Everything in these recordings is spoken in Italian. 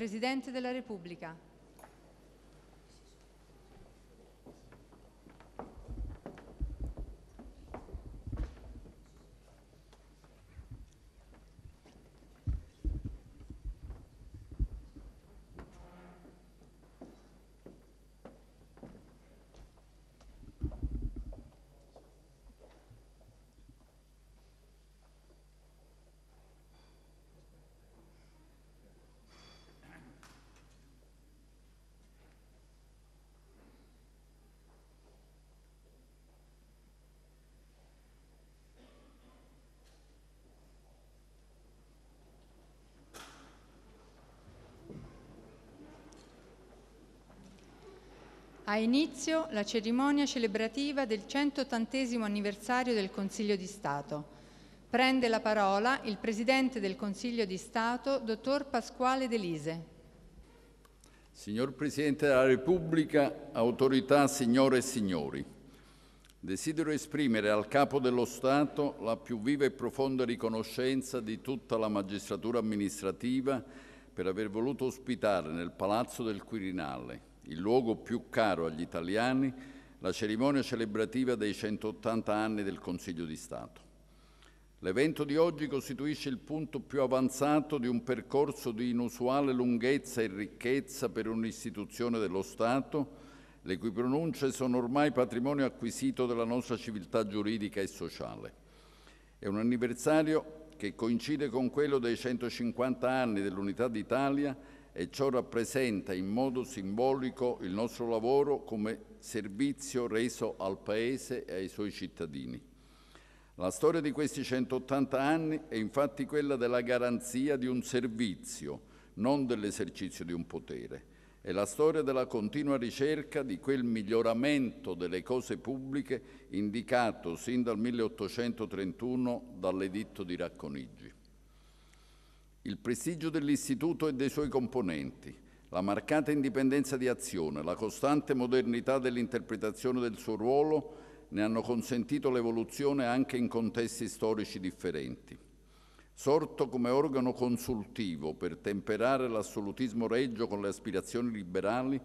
Presidente della Repubblica. Ha inizio la cerimonia celebrativa del 180 anniversario del Consiglio di Stato. Prende la parola il Presidente del Consiglio di Stato, Dottor Pasquale Delise. Signor Presidente della Repubblica, autorità, signore e signori, desidero esprimere al Capo dello Stato la più viva e profonda riconoscenza di tutta la magistratura amministrativa per aver voluto ospitare nel Palazzo del Quirinale il luogo più caro agli italiani, la cerimonia celebrativa dei 180 anni del Consiglio di Stato. L'evento di oggi costituisce il punto più avanzato di un percorso di inusuale lunghezza e ricchezza per un'istituzione dello Stato, le cui pronunce sono ormai patrimonio acquisito della nostra civiltà giuridica e sociale. È un anniversario che coincide con quello dei 150 anni dell'Unità d'Italia e ciò rappresenta in modo simbolico il nostro lavoro come servizio reso al Paese e ai suoi cittadini. La storia di questi 180 anni è infatti quella della garanzia di un servizio, non dell'esercizio di un potere. È la storia della continua ricerca di quel miglioramento delle cose pubbliche indicato sin dal 1831 dall'editto di Racconigi. Il prestigio dell'istituto e dei suoi componenti, la marcata indipendenza di azione, la costante modernità dell'interpretazione del suo ruolo ne hanno consentito l'evoluzione anche in contesti storici differenti. Sorto come organo consultivo per temperare l'assolutismo reggio con le aspirazioni liberali,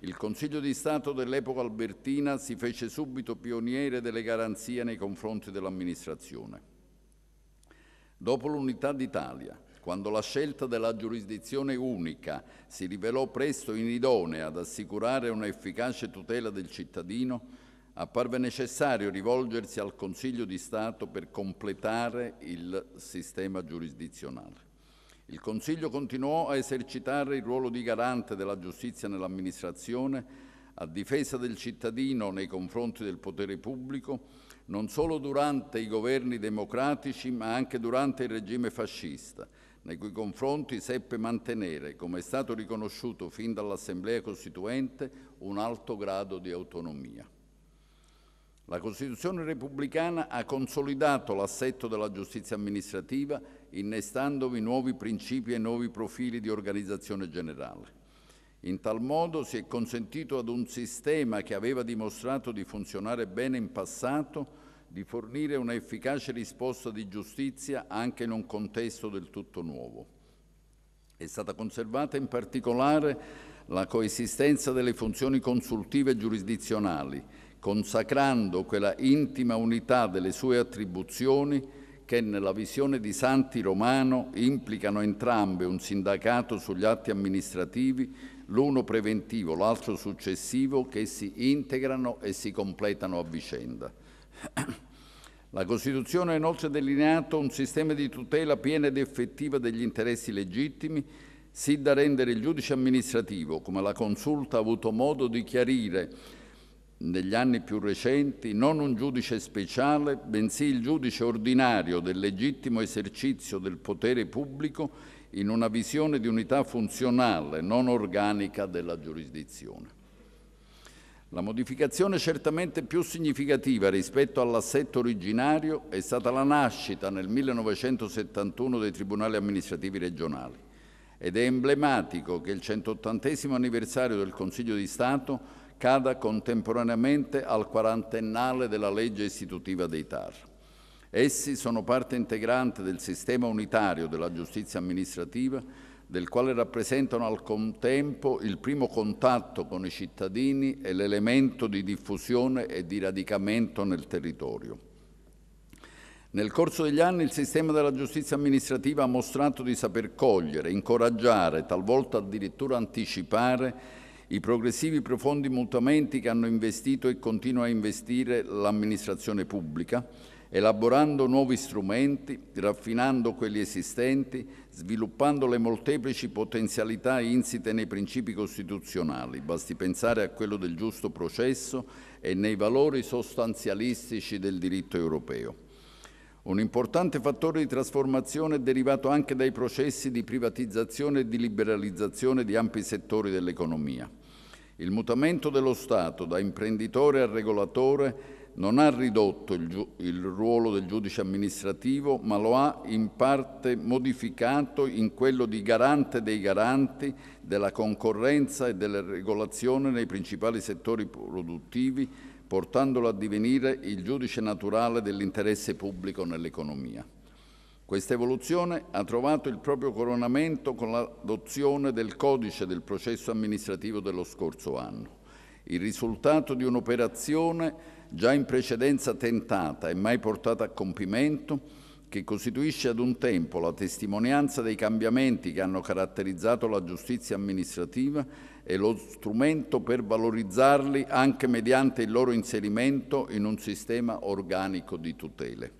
il Consiglio di Stato dell'epoca albertina si fece subito pioniere delle garanzie nei confronti dell'amministrazione. Dopo l'unità d'Italia, quando la scelta della giurisdizione unica si rivelò presto inidonea ad assicurare un'efficace tutela del cittadino, apparve necessario rivolgersi al Consiglio di Stato per completare il sistema giurisdizionale. Il Consiglio continuò a esercitare il ruolo di garante della giustizia nell'amministrazione, a difesa del cittadino nei confronti del potere pubblico, non solo durante i governi democratici ma anche durante il regime fascista, nei cui confronti seppe mantenere, come è stato riconosciuto fin dall'Assemblea Costituente, un alto grado di autonomia. La Costituzione repubblicana ha consolidato l'assetto della giustizia amministrativa, innestandovi nuovi principi e nuovi profili di organizzazione generale. In tal modo si è consentito ad un sistema che aveva dimostrato di funzionare bene in passato di fornire una efficace risposta di giustizia anche in un contesto del tutto nuovo. È stata conservata in particolare la coesistenza delle funzioni consultive e giurisdizionali, consacrando quella intima unità delle sue attribuzioni che nella visione di Santi Romano implicano entrambe un sindacato sugli atti amministrativi, l'uno preventivo, l'altro successivo, che si integrano e si completano a vicenda. La Costituzione ha inoltre delineato un sistema di tutela piena ed effettiva degli interessi legittimi, sì da rendere il giudice amministrativo, come la Consulta ha avuto modo di chiarire negli anni più recenti, non un giudice speciale, bensì il giudice ordinario del legittimo esercizio del potere pubblico in una visione di unità funzionale, non organica della giurisdizione. La modificazione certamente più significativa rispetto all'assetto originario è stata la nascita nel 1971 dei tribunali amministrativi regionali ed è emblematico che il 180 anniversario del Consiglio di Stato cada contemporaneamente al quarantennale della legge istitutiva dei TAR. Essi sono parte integrante del sistema unitario della giustizia amministrativa del quale rappresentano al contempo il primo contatto con i cittadini e l'elemento di diffusione e di radicamento nel territorio. Nel corso degli anni il sistema della giustizia amministrativa ha mostrato di saper cogliere, incoraggiare, talvolta addirittura anticipare i progressivi profondi mutamenti che hanno investito e continuano a investire l'amministrazione pubblica, elaborando nuovi strumenti, raffinando quelli esistenti, sviluppando le molteplici potenzialità insite nei principi costituzionali, basti pensare a quello del giusto processo e nei valori sostanzialistici del diritto europeo. Un importante fattore di trasformazione è derivato anche dai processi di privatizzazione e di liberalizzazione di ampi settori dell'economia. Il mutamento dello Stato da imprenditore a regolatore non ha ridotto il, il, ruolo del giudice amministrativo, ma lo ha in parte modificato in quello di garante dei garanti della concorrenza e della regolazione nei principali settori produttivi, portandolo a divenire il giudice naturale dell'interesse pubblico nell'economia. Questa evoluzione ha trovato il proprio coronamento con l'adozione del codice del processo amministrativo dello scorso anno, il risultato di un'operazione già in precedenza tentata e mai portata a compimento, che costituisce ad un tempo la testimonianza dei cambiamenti che hanno caratterizzato la giustizia amministrativa e lo strumento per valorizzarli anche mediante il loro inserimento in un sistema organico di tutele.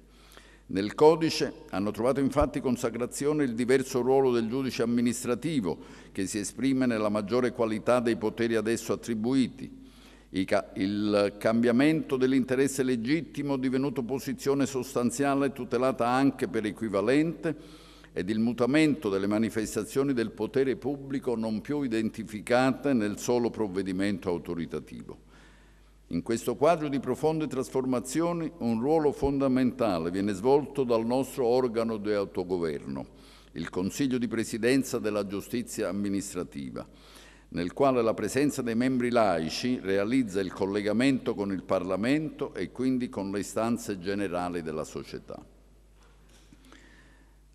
Nel codice hanno trovato infatti consacrazione il diverso ruolo del giudice amministrativo, che si esprime nella maggiore qualità dei poteri ad esso attribuiti, il cambiamento dell'interesse legittimo divenuto posizione sostanziale tutelata anche per equivalente ed il mutamento delle manifestazioni del potere pubblico non più identificate nel solo provvedimento autoritativo. In questo quadro di profonde trasformazioni un ruolo fondamentale viene svolto dal nostro organo di autogoverno, il Consiglio di Presidenza della Giustizia Amministrativa nel quale la presenza dei membri laici realizza il collegamento con il Parlamento e quindi con le istanze generali della società.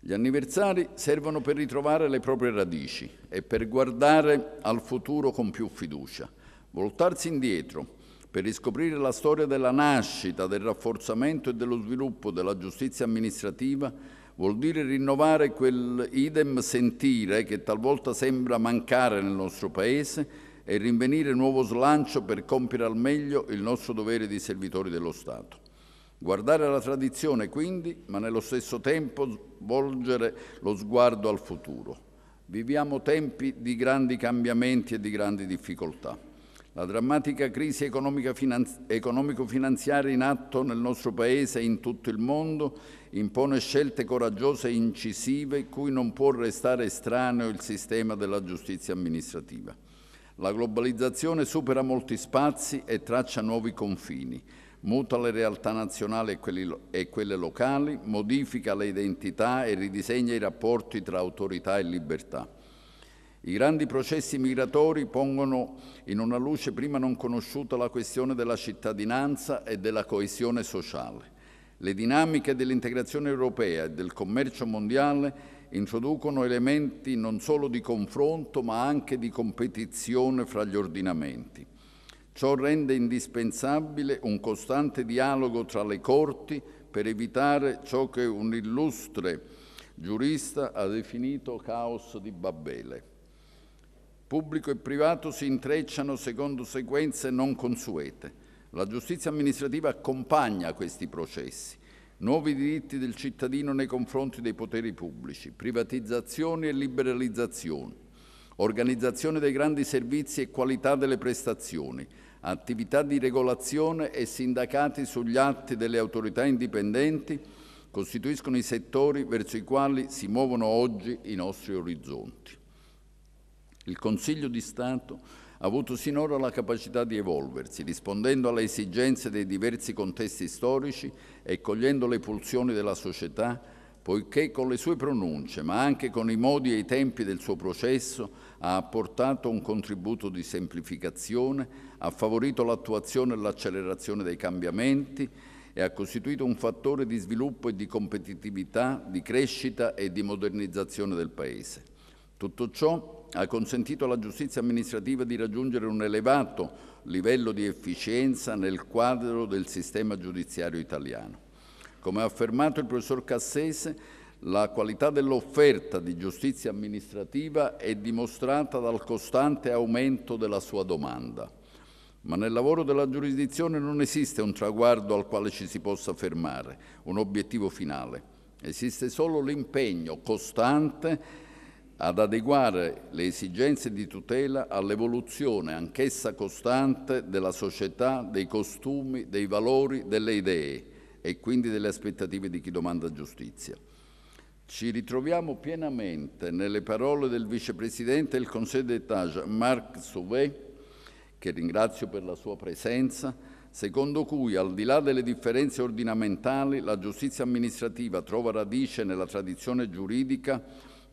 Gli anniversari servono per ritrovare le proprie radici e per guardare al futuro con più fiducia, voltarsi indietro per riscoprire la storia della nascita, del rafforzamento e dello sviluppo della giustizia amministrativa Vuol dire rinnovare quel idem sentire che talvolta sembra mancare nel nostro Paese e rinvenire nuovo slancio per compiere al meglio il nostro dovere di servitori dello Stato. Guardare alla tradizione quindi, ma nello stesso tempo volgere lo sguardo al futuro. Viviamo tempi di grandi cambiamenti e di grandi difficoltà. La drammatica crisi economico-finanziaria in atto nel nostro Paese e in tutto il mondo impone scelte coraggiose e incisive cui non può restare estraneo il sistema della giustizia amministrativa. La globalizzazione supera molti spazi e traccia nuovi confini, muta le realtà nazionali e quelle locali, modifica le identità e ridisegna i rapporti tra autorità e libertà. I grandi processi migratori pongono in una luce prima non conosciuta la questione della cittadinanza e della coesione sociale. Le dinamiche dell'integrazione europea e del commercio mondiale introducono elementi non solo di confronto ma anche di competizione fra gli ordinamenti. Ciò rende indispensabile un costante dialogo tra le corti per evitare ciò che un illustre giurista ha definito caos di Babele. Pubblico e privato si intrecciano secondo sequenze non consuete. La giustizia amministrativa accompagna questi processi. Nuovi diritti del cittadino nei confronti dei poteri pubblici, privatizzazioni e liberalizzazioni, organizzazione dei grandi servizi e qualità delle prestazioni, attività di regolazione e sindacati sugli atti delle autorità indipendenti costituiscono i settori verso i quali si muovono oggi i nostri orizzonti. Il Consiglio di Stato ha avuto sinora la capacità di evolversi, rispondendo alle esigenze dei diversi contesti storici e cogliendo le pulsioni della società, poiché con le sue pronunce, ma anche con i modi e i tempi del suo processo, ha apportato un contributo di semplificazione, ha favorito l'attuazione e l'accelerazione dei cambiamenti e ha costituito un fattore di sviluppo e di competitività, di crescita e di modernizzazione del Paese. Tutto ciò ha consentito alla giustizia amministrativa di raggiungere un elevato livello di efficienza nel quadro del sistema giudiziario italiano. Come ha affermato il professor Cassese, la qualità dell'offerta di giustizia amministrativa è dimostrata dal costante aumento della sua domanda. Ma nel lavoro della giurisdizione non esiste un traguardo al quale ci si possa fermare, un obiettivo finale. Esiste solo l'impegno costante ad adeguare le esigenze di tutela all'evoluzione anch'essa costante della società, dei costumi, dei valori, delle idee e quindi delle aspettative di chi domanda giustizia. Ci ritroviamo pienamente nelle parole del vicepresidente del Consiglio d'État Jean-Marc Sauvé, che ringrazio per la sua presenza, secondo cui al di là delle differenze ordinamentali la giustizia amministrativa trova radice nella tradizione giuridica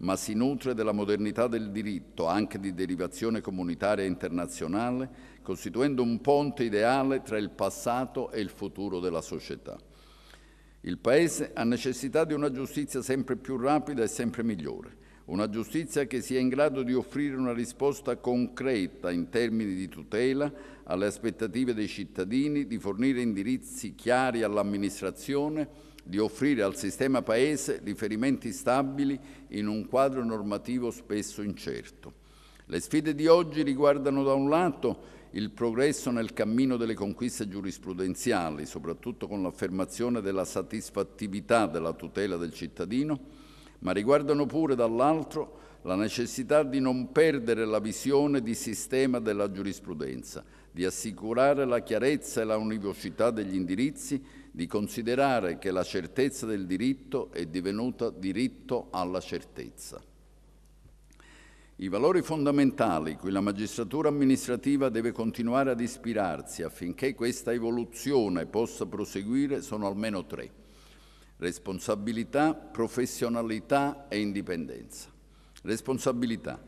ma si nutre della modernità del diritto, anche di derivazione comunitaria e internazionale, costituendo un ponte ideale tra il passato e il futuro della società. Il Paese ha necessità di una giustizia sempre più rapida e sempre migliore, una giustizia che sia in grado di offrire una risposta concreta in termini di tutela alle aspettative dei cittadini, di fornire indirizzi chiari all'amministrazione, di offrire al sistema Paese riferimenti stabili in un quadro normativo spesso incerto. Le sfide di oggi riguardano da un lato il progresso nel cammino delle conquiste giurisprudenziali, soprattutto con l'affermazione della satisfattività della tutela del cittadino, ma riguardano pure dall'altro la necessità di non perdere la visione di sistema della giurisprudenza, di assicurare la chiarezza e la univocità degli indirizzi di considerare che la certezza del diritto è divenuta diritto alla certezza. I valori fondamentali cui la magistratura amministrativa deve continuare ad ispirarsi affinché questa evoluzione possa proseguire sono almeno tre. Responsabilità, professionalità e indipendenza. Responsabilità.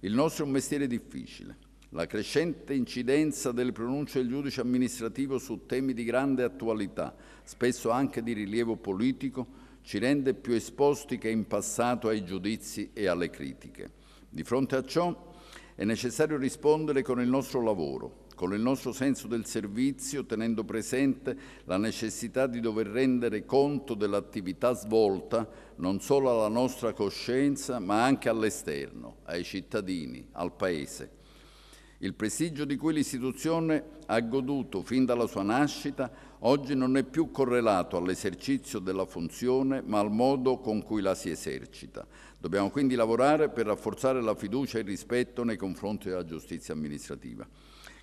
Il nostro è un mestiere difficile. La crescente incidenza delle pronunce del giudice amministrativo su temi di grande attualità, spesso anche di rilievo politico, ci rende più esposti che in passato ai giudizi e alle critiche. Di fronte a ciò è necessario rispondere con il nostro lavoro, con il nostro senso del servizio, tenendo presente la necessità di dover rendere conto dell'attività svolta non solo alla nostra coscienza, ma anche all'esterno, ai cittadini, al Paese. Il prestigio di cui l'istituzione ha goduto fin dalla sua nascita oggi non è più correlato all'esercizio della funzione, ma al modo con cui la si esercita. Dobbiamo quindi lavorare per rafforzare la fiducia e il rispetto nei confronti della giustizia amministrativa.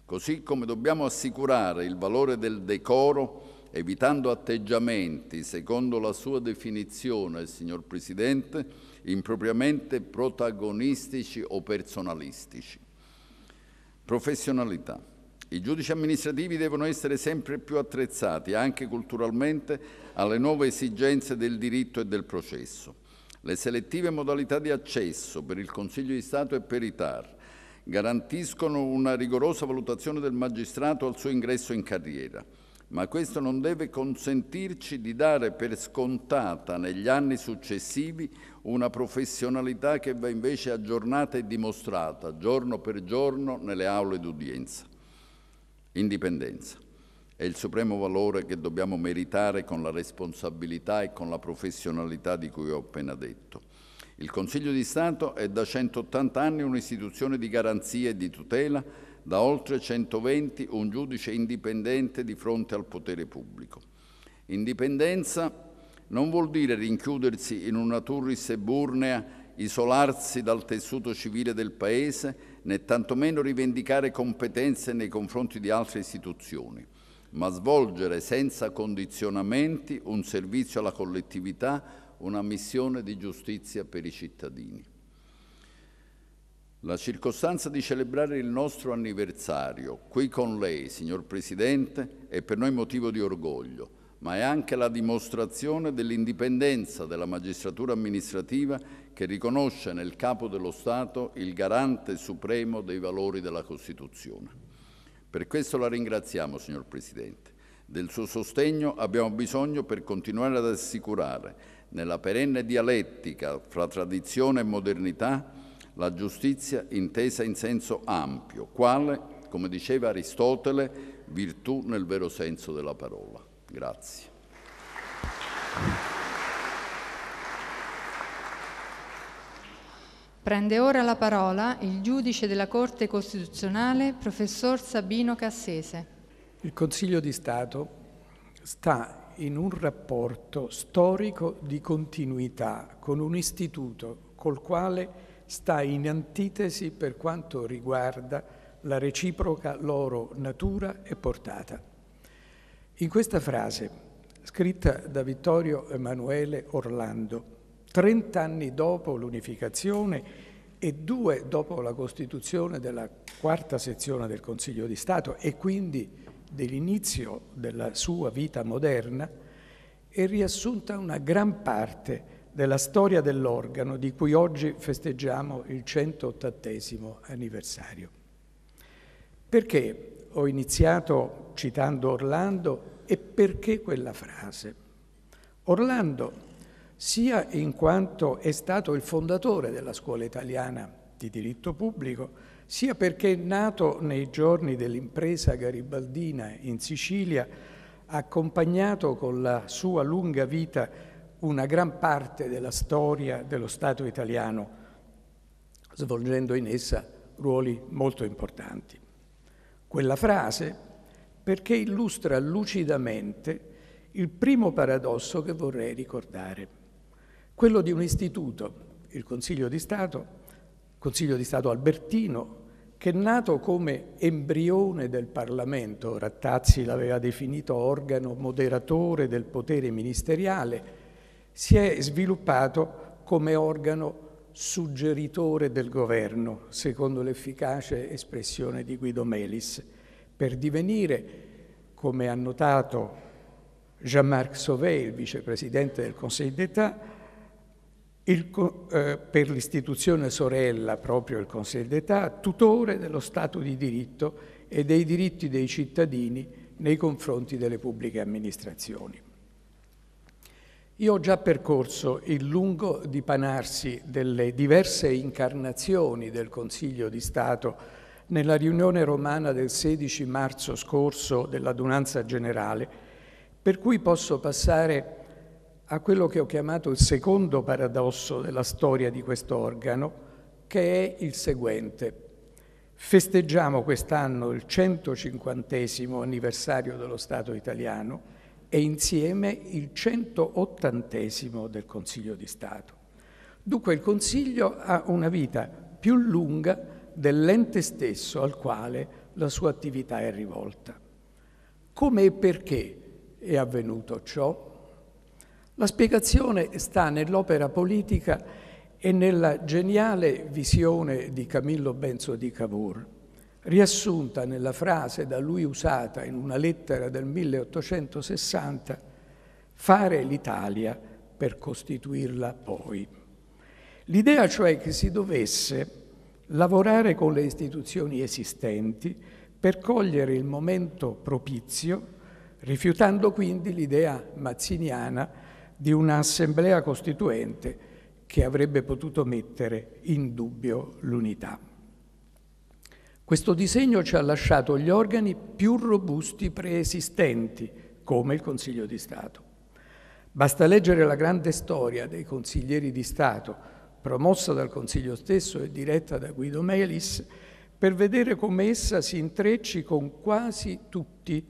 Così come dobbiamo assicurare il valore del decoro evitando atteggiamenti, secondo la sua definizione, signor Presidente, impropriamente protagonistici o personalistici. Professionalità. I giudici amministrativi devono essere sempre più attrezzati, anche culturalmente, alle nuove esigenze del diritto e del processo. Le selettive modalità di accesso per il Consiglio di Stato e per i TAR garantiscono una rigorosa valutazione del magistrato al suo ingresso in carriera ma questo non deve consentirci di dare per scontata negli anni successivi una professionalità che va invece aggiornata e dimostrata giorno per giorno nelle aule d'udienza. Indipendenza è il supremo valore che dobbiamo meritare con la responsabilità e con la professionalità di cui ho appena detto. Il Consiglio di Stato è da 180 anni un'istituzione di garanzia e di tutela da oltre 120 un giudice indipendente di fronte al potere pubblico. Indipendenza non vuol dire rinchiudersi in una turris e burnea, isolarsi dal tessuto civile del Paese, né tantomeno rivendicare competenze nei confronti di altre istituzioni, ma svolgere senza condizionamenti un servizio alla collettività, una missione di giustizia per i cittadini. La circostanza di celebrare il nostro anniversario qui con lei, signor Presidente, è per noi motivo di orgoglio, ma è anche la dimostrazione dell'indipendenza della magistratura amministrativa che riconosce nel Capo dello Stato il garante supremo dei valori della Costituzione. Per questo la ringraziamo, signor Presidente. Del suo sostegno abbiamo bisogno per continuare ad assicurare, nella perenne dialettica fra tradizione e modernità, la giustizia intesa in senso ampio, quale, come diceva Aristotele, virtù nel vero senso della parola. Grazie. Prende ora la parola il giudice della Corte Costituzionale, professor Sabino Cassese. Il Consiglio di Stato sta in un rapporto storico di continuità con un istituto col quale sta in antitesi per quanto riguarda la reciproca loro natura e portata. In questa frase, scritta da Vittorio Emanuele Orlando, trent'anni dopo l'unificazione e due dopo la costituzione della quarta sezione del Consiglio di Stato e quindi dell'inizio della sua vita moderna, è riassunta una gran parte della storia dell'organo di cui oggi festeggiamo il 180 anniversario. Perché ho iniziato citando Orlando e perché quella frase? Orlando, sia in quanto è stato il fondatore della scuola italiana di diritto pubblico, sia perché è nato nei giorni dell'impresa garibaldina in Sicilia, accompagnato con la sua lunga vita una gran parte della storia dello Stato italiano, svolgendo in essa ruoli molto importanti. Quella frase perché illustra lucidamente il primo paradosso che vorrei ricordare, quello di un istituto, il Consiglio di Stato, Consiglio di Stato albertino, che è nato come embrione del Parlamento, Rattazzi l'aveva definito organo moderatore del potere ministeriale, si è sviluppato come organo suggeritore del governo, secondo l'efficace espressione di Guido Melis, per divenire, come ha notato Jean-Marc Sauvé, il vicepresidente del Consiglio d'État, eh, per l'istituzione sorella proprio il Consiglio d'État, tutore dello Stato di diritto e dei diritti dei cittadini nei confronti delle pubbliche amministrazioni. Io ho già percorso il lungo dipanarsi delle diverse incarnazioni del Consiglio di Stato nella riunione romana del 16 marzo scorso dell'adunanza generale, per cui posso passare a quello che ho chiamato il secondo paradosso della storia di questo organo, che è il seguente. Festeggiamo quest'anno il 150 anniversario dello Stato italiano e insieme il 180 del Consiglio di Stato. Dunque il Consiglio ha una vita più lunga dell'ente stesso al quale la sua attività è rivolta. Come e perché è avvenuto ciò? La spiegazione sta nell'opera politica e nella geniale visione di Camillo Benso di Cavour riassunta nella frase da lui usata in una lettera del 1860, fare l'Italia per costituirla poi. L'idea cioè che si dovesse lavorare con le istituzioni esistenti per cogliere il momento propizio, rifiutando quindi l'idea mazziniana di un'assemblea costituente che avrebbe potuto mettere in dubbio l'unità. Questo disegno ci ha lasciato gli organi più robusti preesistenti, come il Consiglio di Stato. Basta leggere la grande storia dei consiglieri di Stato, promossa dal Consiglio stesso e diretta da Guido Melis, per vedere come essa si intrecci con quasi tutti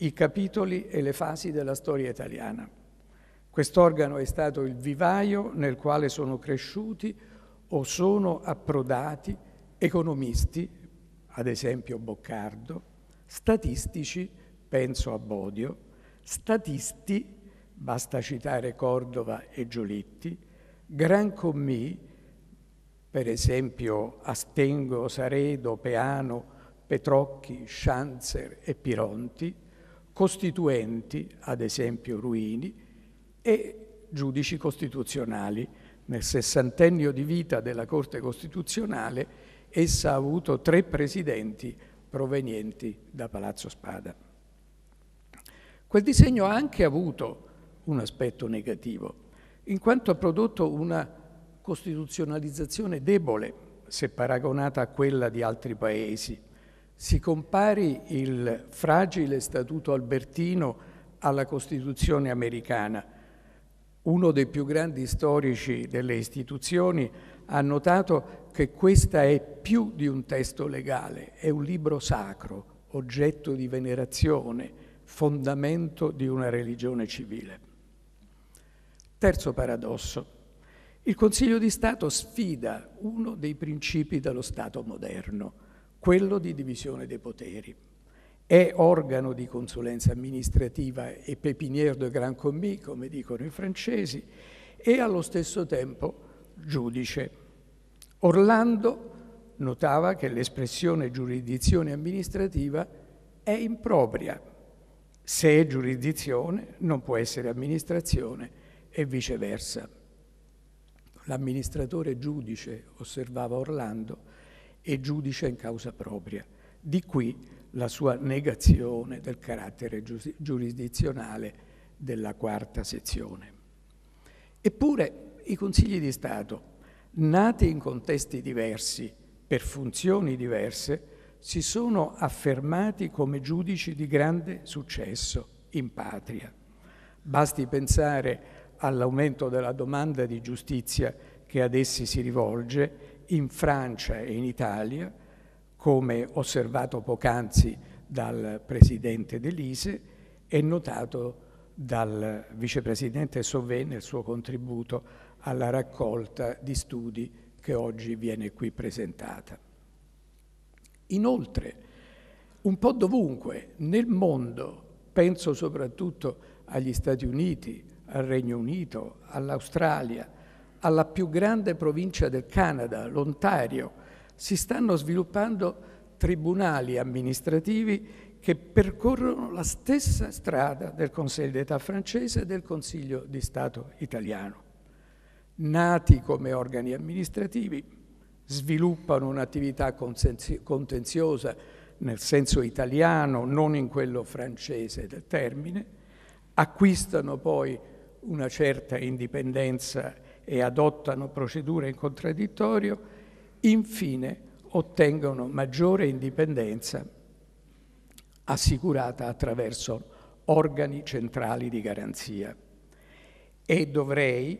i capitoli e le fasi della storia italiana. Quest'organo è stato il vivaio nel quale sono cresciuti o sono approdati economisti, ad esempio Boccardo, statistici, penso a Bodio, statisti, basta citare Cordova e Giolitti, Gran Commì, per esempio Astengo, Saredo, Peano, Petrocchi, Schanzer e Pironti, costituenti, ad esempio Ruini, e giudici costituzionali. Nel sessantennio di vita della Corte Costituzionale essa ha avuto tre presidenti provenienti da Palazzo Spada. Quel disegno ha anche avuto un aspetto negativo, in quanto ha prodotto una costituzionalizzazione debole se paragonata a quella di altri paesi. Si compari il fragile Statuto albertino alla Costituzione americana. Uno dei più grandi storici delle istituzioni ha notato che questa è più di un testo legale, è un libro sacro, oggetto di venerazione, fondamento di una religione civile. Terzo paradosso. Il Consiglio di Stato sfida uno dei principi dello Stato moderno, quello di divisione dei poteri. È organo di consulenza amministrativa e pépinière de grand commis, come dicono i francesi, e allo stesso tempo giudice. Orlando notava che l'espressione giurisdizione amministrativa è impropria. Se è giurisdizione non può essere amministrazione e viceversa. L'amministratore giudice, osservava Orlando, è giudice in causa propria. Di qui la sua negazione del carattere giurisdizionale della quarta sezione. Eppure i consigli di Stato, nati in contesti diversi, per funzioni diverse, si sono affermati come giudici di grande successo in patria. Basti pensare all'aumento della domanda di giustizia che ad essi si rivolge in Francia e in Italia, come osservato poc'anzi dal Presidente Delise e notato dal Vicepresidente Sauvé nel suo contributo alla raccolta di studi che oggi viene qui presentata. Inoltre, un po' dovunque nel mondo, penso soprattutto agli Stati Uniti, al Regno Unito, all'Australia, alla più grande provincia del Canada, l'Ontario, si stanno sviluppando tribunali amministrativi che percorrono la stessa strada del Consiglio d'Età francese e del Consiglio di Stato italiano nati come organi amministrativi, sviluppano un'attività contenziosa nel senso italiano, non in quello francese del termine, acquistano poi una certa indipendenza e adottano procedure in contraddittorio, infine ottengono maggiore indipendenza assicurata attraverso organi centrali di garanzia. E dovrei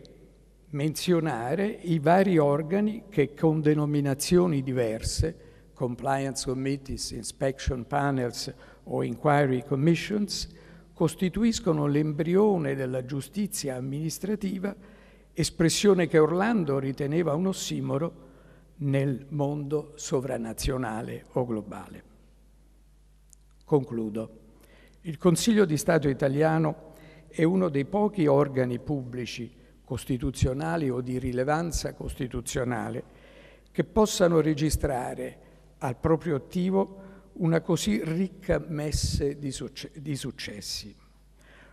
menzionare i vari organi che con denominazioni diverse, compliance committees, inspection panels o inquiry commissions, costituiscono l'embrione della giustizia amministrativa, espressione che Orlando riteneva un ossimoro nel mondo sovranazionale o globale. Concludo. Il Consiglio di Stato italiano è uno dei pochi organi pubblici costituzionali o di rilevanza costituzionale che possano registrare al proprio attivo una così ricca messe di, succe di successi.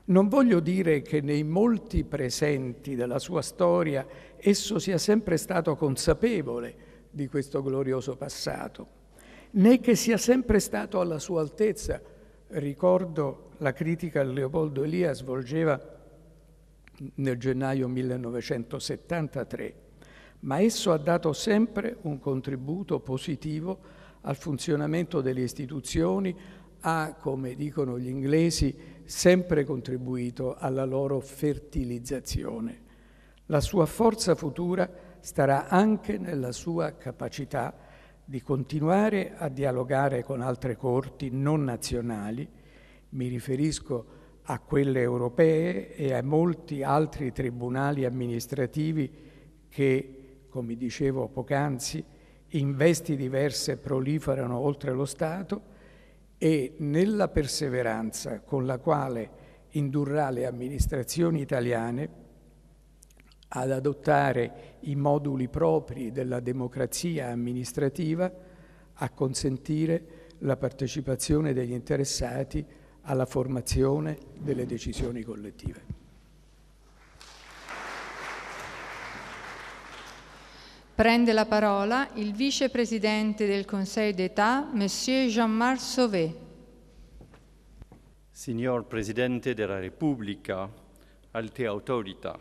Non voglio dire che nei molti presenti della sua storia esso sia sempre stato consapevole di questo glorioso passato, né che sia sempre stato alla sua altezza. Ricordo la critica che Leopoldo Elia svolgeva nel gennaio 1973, ma esso ha dato sempre un contributo positivo al funzionamento delle istituzioni, ha, come dicono gli inglesi, sempre contribuito alla loro fertilizzazione. La sua forza futura starà anche nella sua capacità di continuare a dialogare con altre corti non nazionali, mi riferisco a quelle europee e a molti altri tribunali amministrativi che, come dicevo poc'anzi, in vesti diverse proliferano oltre lo Stato e nella perseveranza con la quale indurrà le amministrazioni italiane ad adottare i moduli propri della democrazia amministrativa, a consentire la partecipazione degli interessati alla formazione delle decisioni collettive. Prende la parola il vicepresidente del Consiglio d'État, Monsieur Jean-Marc Sauvé. Signor Presidente della Repubblica, alte autorità,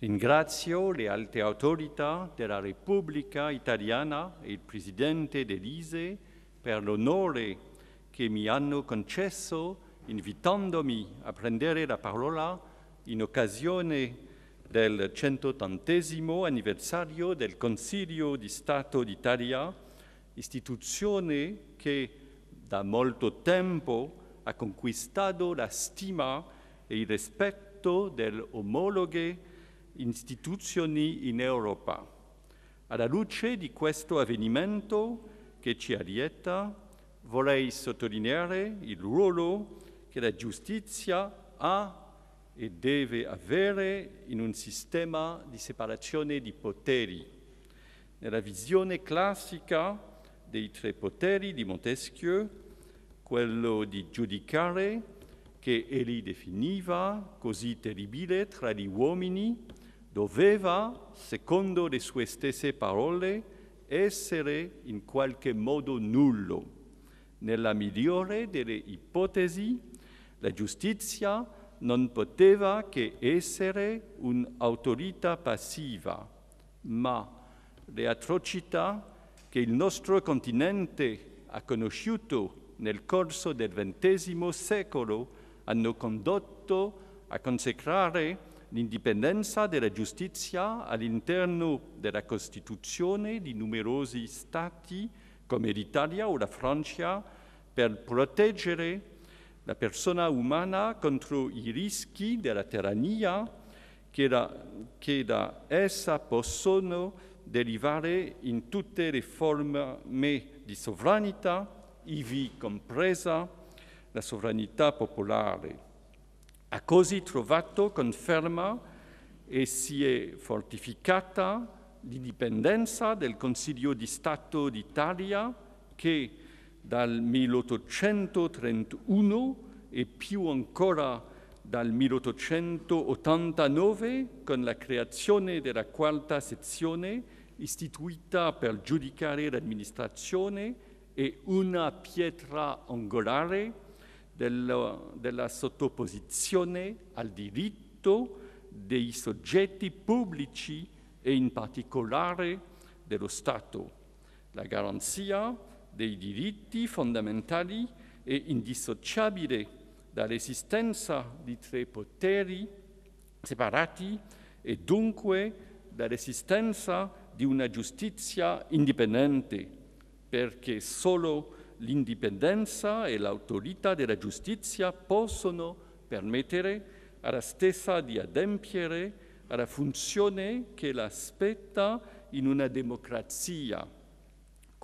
ringrazio le alte autorità della Repubblica italiana e il Presidente dell'ISE per l'onore che mi hanno concesso invitandomi a prendere la parola in occasione del 180 anniversario del Consiglio di Stato d'Italia, istituzione che da molto tempo ha conquistato la stima e il rispetto delle omologhe istituzioni in Europa. Alla luce di questo avvenimento che ci allieta, vorrei sottolineare il ruolo che la giustizia ha e deve avere in un sistema di separazione di poteri. Nella visione classica dei tre poteri di Montesquieu, quello di giudicare, che egli definiva così terribile tra gli uomini, doveva, secondo le sue stesse parole, essere in qualche modo nullo. Nella migliore delle ipotesi, la giustizia non poteva che essere un'autorità passiva, ma le atrocità che il nostro continente ha conosciuto nel corso del XX secolo hanno condotto a consacrare l'indipendenza della giustizia all'interno della Costituzione di numerosi stati come l'Italia o la Francia per proteggere la persona umana contro i rischi della tirannia che da, che da essa possono derivare in tutte le forme di sovranità, ivi compresa la sovranità popolare. Ha così trovato conferma e si è fortificata l'indipendenza del Consiglio di Stato d'Italia che dal 1831 e più ancora dal 1889 con la creazione della quarta sezione istituita per giudicare l'amministrazione e una pietra angolare della, della sottoposizione al diritto dei soggetti pubblici e in particolare dello Stato. La garanzia dei diritti fondamentali è indissociabile dall'esistenza di tre poteri separati e dunque dall'esistenza di una giustizia indipendente, perché solo l'indipendenza e l'autorità della giustizia possono permettere alla stessa di adempiere alla funzione che l'aspetta in una democrazia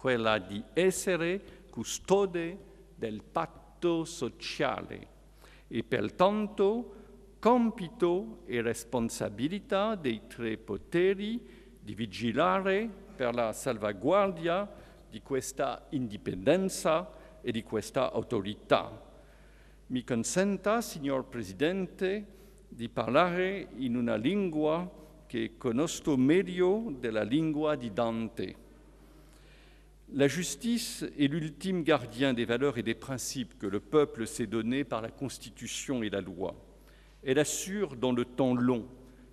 quella di essere custode del patto sociale e pertanto compito e responsabilità dei tre poteri di vigilare per la salvaguardia di questa indipendenza e di questa autorità. Mi consenta, signor Presidente, di parlare in una lingua che conosco meglio della lingua di Dante. La justice est l'ultime gardien des valeurs et des principes que le peuple s'est donné par la Constitution et la loi. Elle assure dans le temps long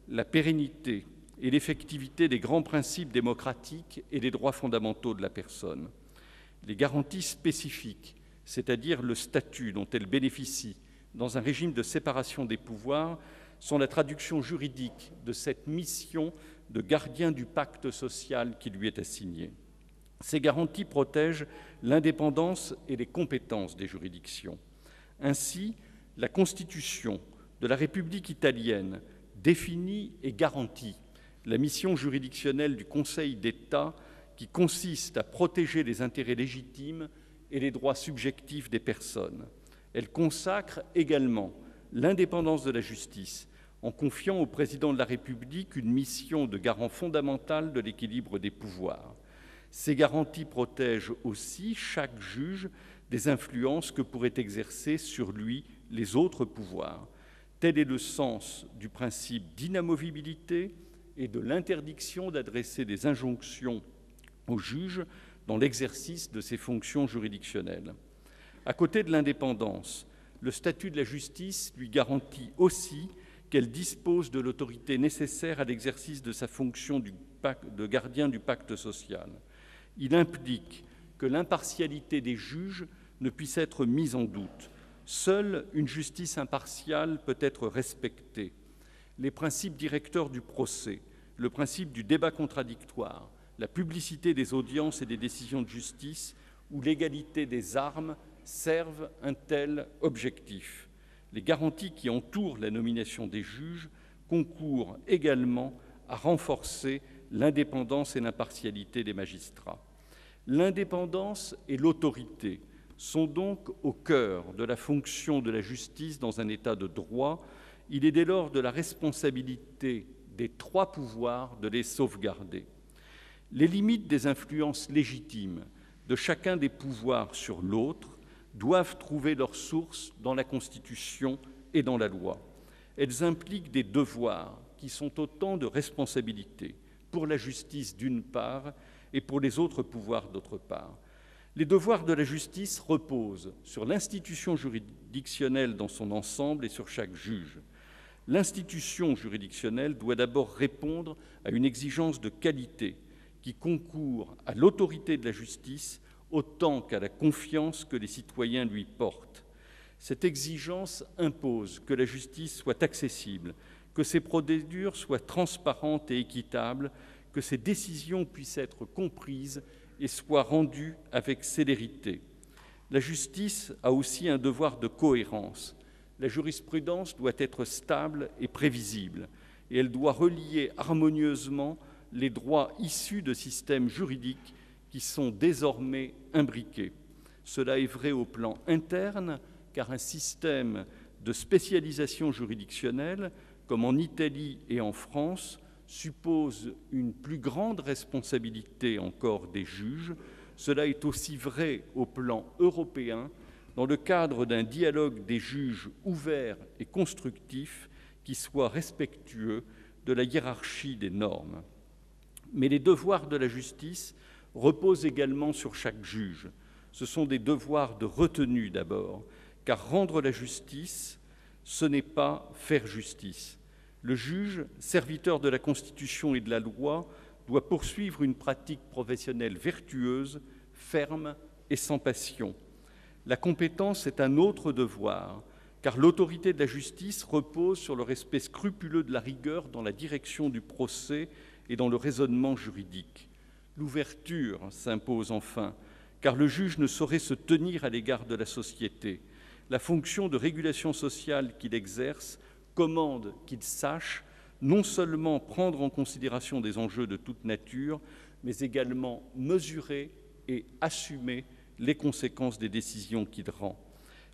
la pérennité et l'effectivité des grands principes démocratiques et des droits fondamentaux de la personne. Les garanties spécifiques, c'est-à-dire le statut dont elle bénéficie dans un régime de séparation des pouvoirs, sont la traduction juridique de cette mission de gardien du pacte social qui lui est assignée. Ces garanties protègent l'indépendance et les compétences des juridictions. Ainsi, la Constitution de la République italienne définit et garantit la mission juridictionnelle du Conseil d'État qui consiste à protéger les intérêts légitimes et les droits subjectifs des personnes. Elle consacre également l'indépendance de la justice en confiant au président de la République une mission de garant fondamental de l'équilibre des pouvoirs. Ces garanties protègent aussi chaque juge des influences que pourraient exercer sur lui les autres pouvoirs. Tel est le sens du principe d'inamovibilité et de l'interdiction d'adresser des injonctions aux juges dans l'exercice de ses fonctions juridictionnelles. À côté de l'indépendance, le statut de la justice lui garantit aussi qu'elle dispose de l'autorité nécessaire à l'exercice de sa fonction de gardien du pacte social. Il implique que l'impartialité des juges ne puisse être mise en doute. Seule une justice impartiale peut être respectée. Les principes directeurs du procès, le principe du débat contradictoire, la publicité des audiences et des décisions de justice ou l'égalité des armes servent un tel objectif. Les garanties qui entourent la nomination des juges concourent également à renforcer l'indépendance et l'impartialité des magistrats. L'indépendance et l'autorité sont donc au cœur de la fonction de la justice dans un État de droit. Il est dès lors de la responsabilité des trois pouvoirs de les sauvegarder. Les limites des influences légitimes de chacun des pouvoirs sur l'autre doivent trouver leur source dans la Constitution et dans la loi. Elles impliquent des devoirs qui sont autant de responsabilités pour la justice d'une part et pour les autres pouvoirs d'autre part. Les devoirs de la justice reposent sur l'institution juridictionnelle dans son ensemble et sur chaque juge. L'institution juridictionnelle doit d'abord répondre à une exigence de qualité qui concourt à l'autorité de la justice autant qu'à la confiance que les citoyens lui portent. Cette exigence impose que la justice soit accessible, que ses procédures soient transparentes et équitables, que ces décisions puissent être comprises et soient rendues avec célérité. La justice a aussi un devoir de cohérence. La jurisprudence doit être stable et prévisible, et elle doit relier harmonieusement les droits issus de systèmes juridiques qui sont désormais imbriqués. Cela est vrai au plan interne, car un système de spécialisation juridictionnelle, comme en Italie et en France, suppose une plus grande responsabilité encore des juges. Cela est aussi vrai au plan européen, dans le cadre d'un dialogue des juges ouvert et constructif qui soit respectueux de la hiérarchie des normes. Mais les devoirs de la justice reposent également sur chaque juge. Ce sont des devoirs de retenue d'abord, car rendre la justice, ce n'est pas faire justice. Le juge, serviteur de la Constitution et de la loi, doit poursuivre une pratique professionnelle vertueuse, ferme et sans passion. La compétence est un autre devoir, car l'autorité de la justice repose sur le respect scrupuleux de la rigueur dans la direction du procès et dans le raisonnement juridique. L'ouverture s'impose enfin, car le juge ne saurait se tenir à l'égard de la société. La fonction de régulation sociale qu'il exerce commande qu'il sache non seulement prendre en considération des enjeux de toute nature, mais également mesurer et assumer les conséquences des décisions qu'il rend.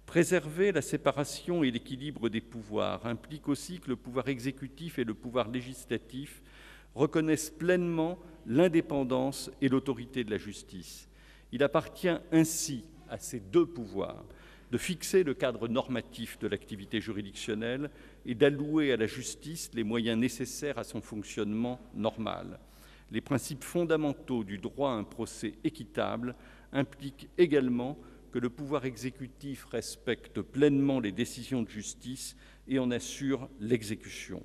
Préserver la séparation et l'équilibre des pouvoirs implique aussi que le pouvoir exécutif et le pouvoir législatif reconnaissent pleinement l'indépendance et l'autorité de la justice. Il appartient ainsi à ces deux pouvoirs de fixer le cadre normatif de l'activité juridictionnelle et d'allouer à la justice les moyens nécessaires à son fonctionnement normal. Les principes fondamentaux du droit à un procès équitable impliquent également que le pouvoir exécutif respecte pleinement les décisions de justice et en assure l'exécution.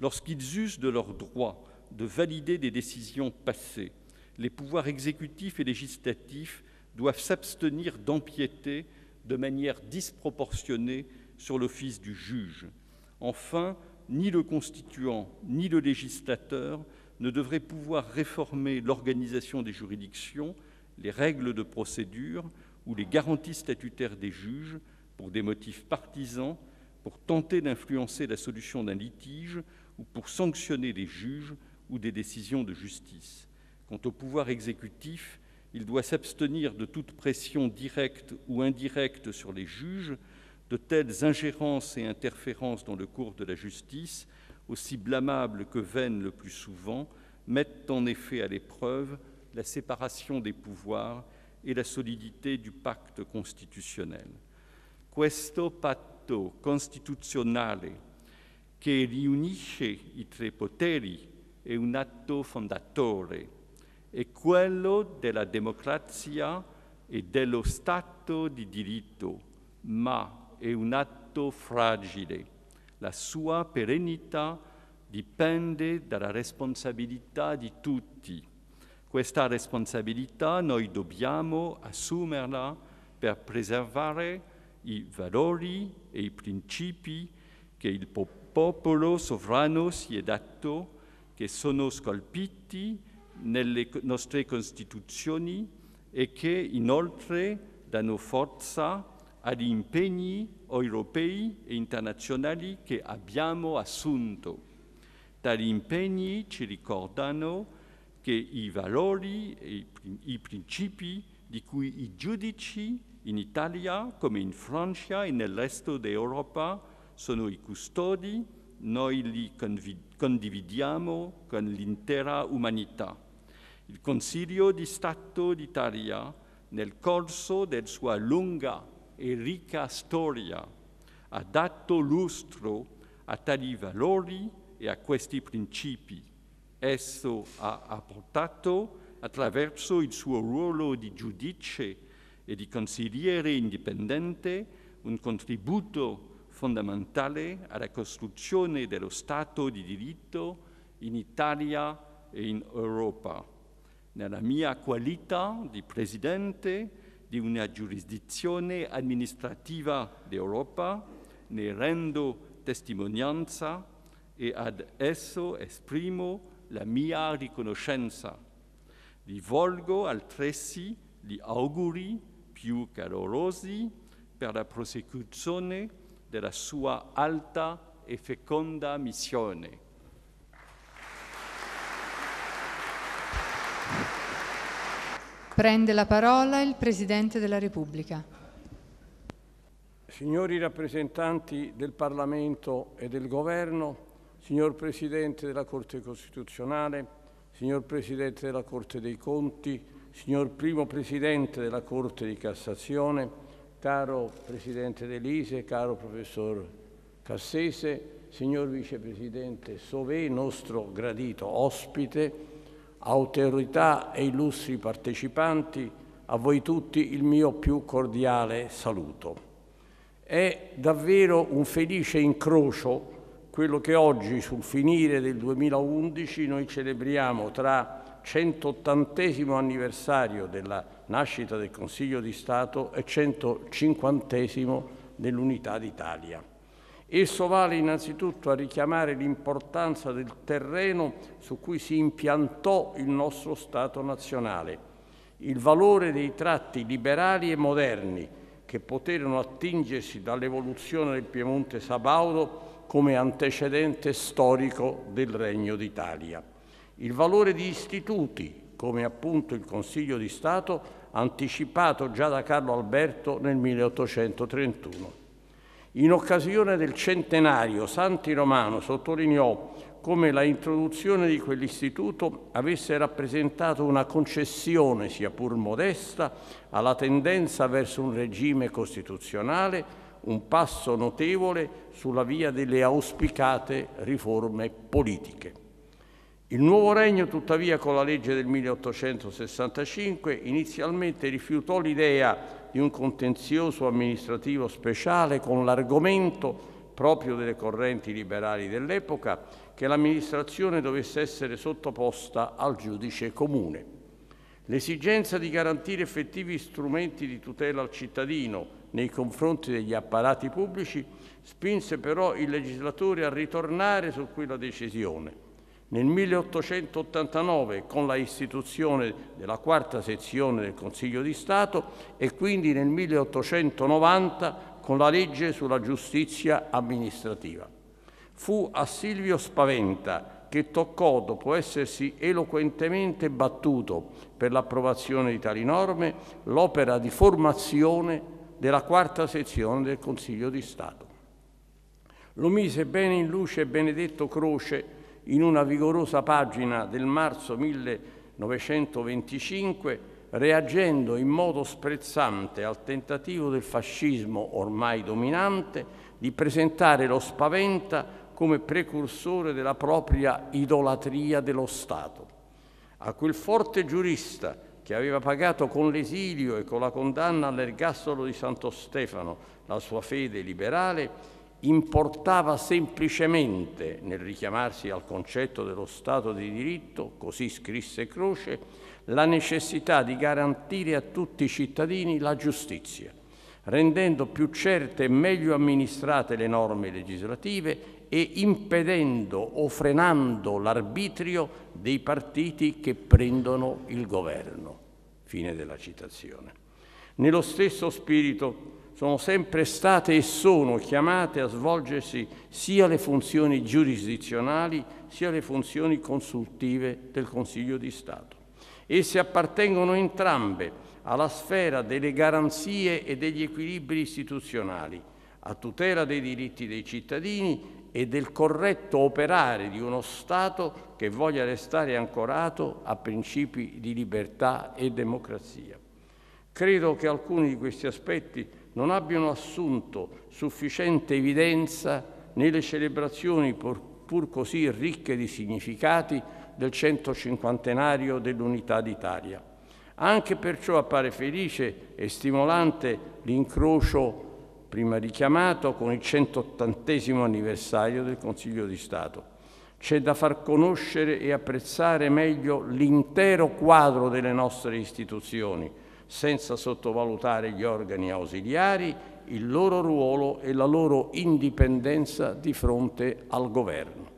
Lorsqu'ils usent de leur droit de valider des décisions passées, les pouvoirs exécutifs et législatifs doivent s'abstenir d'empiéter de manière disproportionnée sur l'office du juge. Enfin, ni le constituant ni le législateur ne devraient pouvoir réformer l'organisation des juridictions, les règles de procédure ou les garanties statutaires des juges pour des motifs partisans, pour tenter d'influencer la solution d'un litige ou pour sanctionner les juges ou des décisions de justice. Quant au pouvoir exécutif, il doit s'abstenir de toute pression directe ou indirecte sur les juges de telles ingérences et interférences dans le cours de la justice, aussi blâmables que vaines le plus souvent, mettent en effet à l'épreuve la séparation des pouvoirs et la solidité du pacte constitutionnel. Questo patto constituzionale che riunisce i tre poteri è un atto fondatore, è quello della democrazia e dello Stato di diritto, ma è un atto fragile. La sua perennità dipende dalla responsabilità di tutti. Questa responsabilità noi dobbiamo assumerla per preservare i valori e i principi che il popolo sovrano si è dato, che sono scolpiti nelle nostre Costituzioni e che inoltre danno forza agli impegni europei e internazionali che abbiamo assunto. Tali impegni ci ricordano che i valori e i principi di cui i giudici in Italia, come in Francia e nel resto d'Europa, sono i custodi, noi li condividiamo con l'intera umanità. Il Consiglio di Stato d'Italia, nel corso della sua lunga e ricca storia ha dato lustro a tali valori e a questi principi. Esso ha apportato attraverso il suo ruolo di giudice e di consigliere indipendente un contributo fondamentale alla costruzione dello Stato di diritto in Italia e in Europa. Nella mia qualità di presidente di una giurisdizione amministrativa d'Europa, ne rendo testimonianza e ad esso esprimo la mia riconoscenza. Vi volgo altresì gli auguri più calorosi per la prosecuzione della sua alta e feconda missione. Prende la parola il Presidente della Repubblica. Signori rappresentanti del Parlamento e del Governo, signor Presidente della Corte Costituzionale, signor Presidente della Corte dei Conti, signor Primo Presidente della Corte di Cassazione, caro Presidente Delise, caro Professor Cassese, signor Vicepresidente Sové, nostro gradito ospite, autorità e illustri partecipanti, a voi tutti il mio più cordiale saluto. È davvero un felice incrocio quello che oggi, sul finire del 2011, noi celebriamo tra 180 anniversario della nascita del Consiglio di Stato e 150 dell'Unità d'Italia. Esso vale innanzitutto a richiamare l'importanza del terreno su cui si impiantò il nostro Stato nazionale, il valore dei tratti liberali e moderni che poterono attingersi dall'evoluzione del Piemonte Sabaudo come antecedente storico del Regno d'Italia, il valore di istituti come appunto il Consiglio di Stato anticipato già da Carlo Alberto nel 1831 in occasione del centenario, Santi Romano sottolineò come la introduzione di quell'istituto avesse rappresentato una concessione, sia pur modesta, alla tendenza verso un regime costituzionale, un passo notevole sulla via delle auspicate riforme politiche. Il nuovo regno, tuttavia, con la legge del 1865, inizialmente rifiutò l'idea di di un contenzioso amministrativo speciale con l'argomento proprio delle correnti liberali dell'epoca che l'amministrazione dovesse essere sottoposta al giudice comune. L'esigenza di garantire effettivi strumenti di tutela al cittadino nei confronti degli apparati pubblici spinse però il legislatore a ritornare su quella decisione nel 1889, con la istituzione della quarta sezione del Consiglio di Stato e quindi nel 1890 con la legge sulla giustizia amministrativa. Fu a Silvio Spaventa che toccò, dopo essersi eloquentemente battuto per l'approvazione di tali norme, l'opera di formazione della quarta sezione del Consiglio di Stato. Lo mise bene in luce Benedetto Croce in una vigorosa pagina del marzo 1925, reagendo in modo sprezzante al tentativo del fascismo ormai dominante di presentare lo spaventa come precursore della propria idolatria dello Stato. A quel forte giurista che aveva pagato con l'esilio e con la condanna all'ergastolo di Santo Stefano la sua fede liberale, importava semplicemente, nel richiamarsi al concetto dello Stato di diritto, così scrisse Croce, la necessità di garantire a tutti i cittadini la giustizia, rendendo più certe e meglio amministrate le norme legislative e impedendo o frenando l'arbitrio dei partiti che prendono il governo. Fine della citazione. Nello stesso spirito sono sempre state e sono chiamate a svolgersi sia le funzioni giurisdizionali sia le funzioni consultive del Consiglio di Stato. Esse appartengono entrambe alla sfera delle garanzie e degli equilibri istituzionali, a tutela dei diritti dei cittadini e del corretto operare di uno Stato che voglia restare ancorato a principi di libertà e democrazia. Credo che alcuni di questi aspetti non abbiano assunto sufficiente evidenza nelle celebrazioni pur così ricche di significati del centocinquantenario dell'unità d'Italia. Anche perciò appare felice e stimolante l'incrocio prima richiamato con il 180 anniversario del Consiglio di Stato. C'è da far conoscere e apprezzare meglio l'intero quadro delle nostre istituzioni, senza sottovalutare gli organi ausiliari, il loro ruolo e la loro indipendenza di fronte al governo.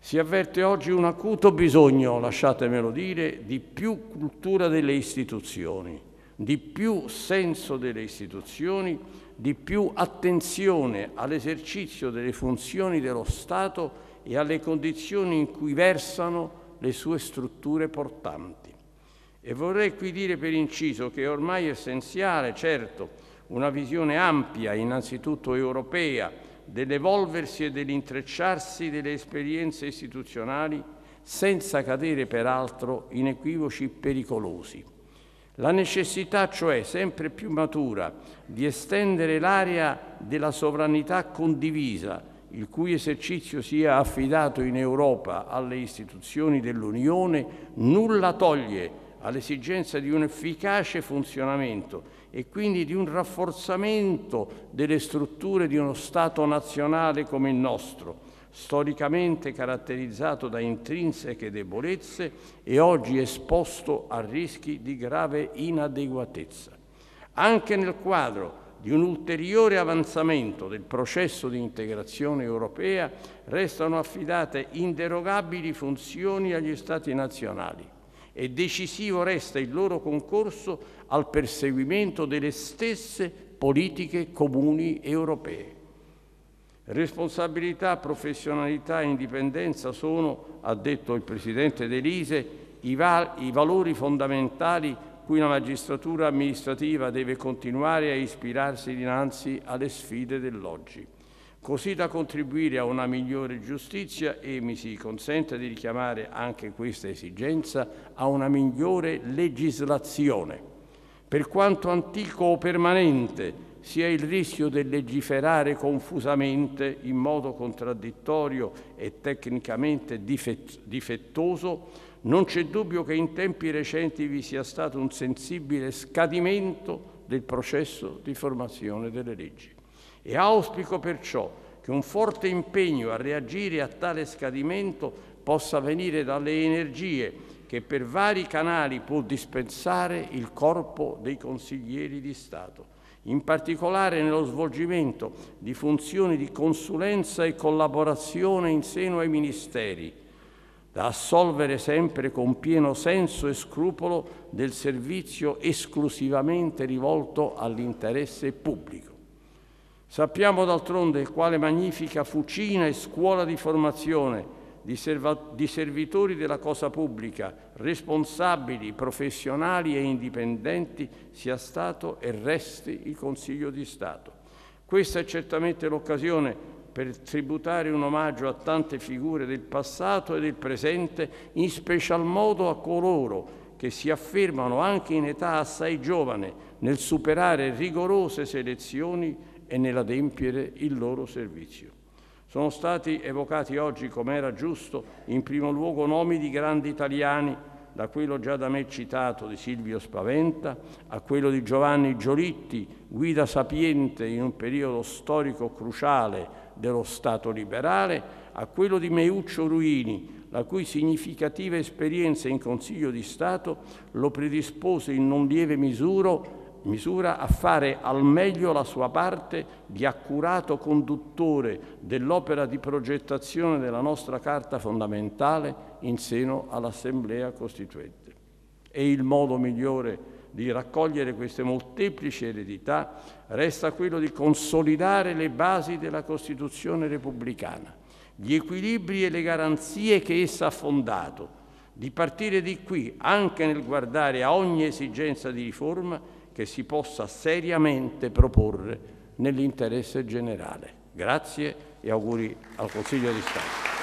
Si avverte oggi un acuto bisogno, lasciatemelo dire, di più cultura delle istituzioni, di più senso delle istituzioni, di più attenzione all'esercizio delle funzioni dello Stato e alle condizioni in cui versano le sue strutture portanti. E vorrei qui dire per inciso che è ormai essenziale, certo, una visione ampia, innanzitutto europea, dell'evolversi e dell'intrecciarsi delle esperienze istituzionali senza cadere peraltro in equivoci pericolosi. La necessità, cioè, sempre più matura di estendere l'area della sovranità condivisa, il cui esercizio sia affidato in Europa alle istituzioni dell'Unione, nulla toglie all'esigenza di un efficace funzionamento e quindi di un rafforzamento delle strutture di uno Stato nazionale come il nostro, storicamente caratterizzato da intrinseche debolezze e oggi esposto a rischi di grave inadeguatezza. Anche nel quadro di un ulteriore avanzamento del processo di integrazione europea restano affidate inderogabili funzioni agli Stati nazionali e decisivo resta il loro concorso al perseguimento delle stesse politiche comuni europee. Responsabilità, professionalità e indipendenza sono, ha detto il Presidente Delise, i, val i valori fondamentali cui la magistratura amministrativa deve continuare a ispirarsi dinanzi alle sfide dell'oggi così da contribuire a una migliore giustizia e mi si consente di richiamare anche questa esigenza a una migliore legislazione. Per quanto antico o permanente sia il rischio del legiferare confusamente in modo contraddittorio e tecnicamente difettoso, non c'è dubbio che in tempi recenti vi sia stato un sensibile scadimento del processo di formazione delle leggi e auspico perciò che un forte impegno a reagire a tale scadimento possa venire dalle energie che per vari canali può dispensare il corpo dei consiglieri di Stato, in particolare nello svolgimento di funzioni di consulenza e collaborazione in seno ai ministeri, da assolvere sempre con pieno senso e scrupolo del servizio esclusivamente rivolto all'interesse pubblico. Sappiamo d'altronde quale magnifica fucina e scuola di formazione di, serv- di, servitori della cosa pubblica, responsabili, professionali e indipendenti, sia stato e resti il Consiglio di Stato. Questa è certamente l'occasione per tributare un omaggio a tante figure del passato e del presente, in special modo a coloro che si affermano anche in età assai giovane nel superare rigorose selezioni e nell'adempiere il loro servizio. Sono stati evocati oggi, come era giusto, in primo luogo nomi di grandi italiani, da quello già da me citato di Silvio Spaventa a quello di Giovanni Giolitti, guida sapiente in un periodo storico cruciale dello Stato liberale, a quello di Meuccio Ruini, la cui significativa esperienza in Consiglio di Stato lo predispose in non lieve misura misura a fare al meglio la sua parte di accurato conduttore dell'opera di progettazione della nostra Carta fondamentale in seno all'Assemblea Costituente. E il modo migliore di raccogliere queste molteplici eredità resta quello di consolidare le basi della Costituzione repubblicana, gli equilibri e le garanzie che essa ha fondato, di partire di qui anche nel guardare a ogni esigenza di riforma che si possa seriamente proporre nell'interesse generale. Grazie e auguri al Consiglio di Stato.